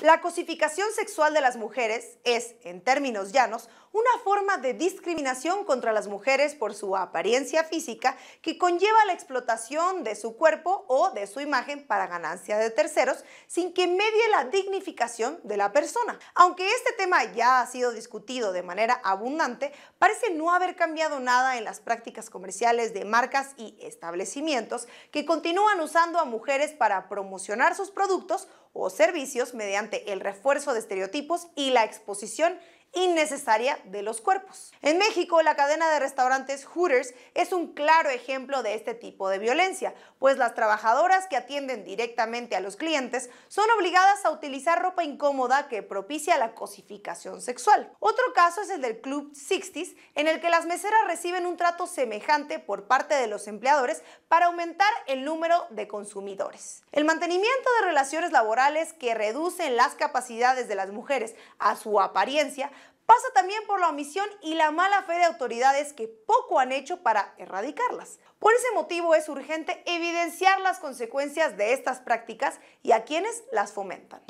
La cosificación sexual de las mujeres es, en términos llanos, una forma de discriminación contra las mujeres por su apariencia física que conlleva la explotación de su cuerpo o de su imagen para ganancia de terceros sin que medie la dignificación de la persona. Aunque este tema ya ha sido discutido de manera abundante, parece no haber cambiado nada en las prácticas comerciales de marcas y establecimientos que continúan usando a mujeres para promocionar sus productos o servicios mediante el refuerzo de estereotipos y la exposición innecesaria de los cuerpos. En México, la cadena de restaurantes Hooters es un claro ejemplo de este tipo de violencia, pues las trabajadoras que atienden directamente a los clientes son obligadas a utilizar ropa incómoda que propicia la cosificación sexual. Otro caso es el del Club 60s, en el que las meseras reciben un trato semejante por parte de los empleadores para aumentar el número de consumidores. El mantenimiento de relaciones laborales que reducen las capacidades de las mujeres a su apariencia pasa también por la omisión y la mala fe de autoridades que poco han hecho para erradicarlas. Por ese motivo es urgente evidenciar las consecuencias de estas prácticas y a quienes las fomentan.